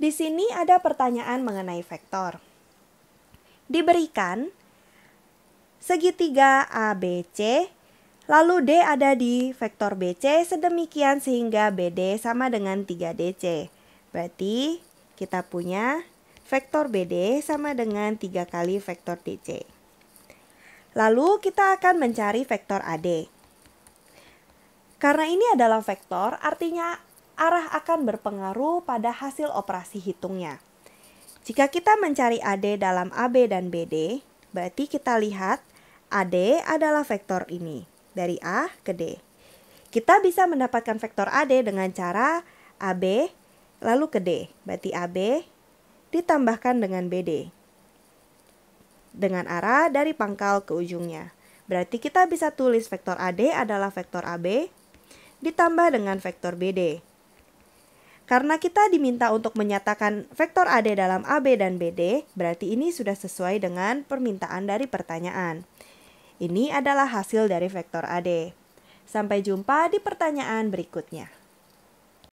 Di sini ada pertanyaan mengenai vektor. Diberikan segitiga ABC, lalu D ada di vektor BC sedemikian sehingga BD sama dengan 3DC. Berarti kita punya vektor BD sama dengan 3 kali vektor DC. Lalu kita akan mencari vektor AD. Karena ini adalah vektor, artinya arah akan berpengaruh pada hasil operasi hitungnya. Jika kita mencari AD dalam AB dan BD, berarti kita lihat AD adalah vektor ini, dari A ke D. Kita bisa mendapatkan vektor AD dengan cara AB lalu ke D, berarti AB ditambahkan dengan BD. Dengan arah dari pangkal ke ujungnya. Berarti kita bisa tulis vektor AD adalah vektor AB ditambah dengan vektor BD. Karena kita diminta untuk menyatakan vektor AD dalam AB dan BD, berarti ini sudah sesuai dengan permintaan dari pertanyaan. Ini adalah hasil dari vektor AD. Sampai jumpa di pertanyaan berikutnya.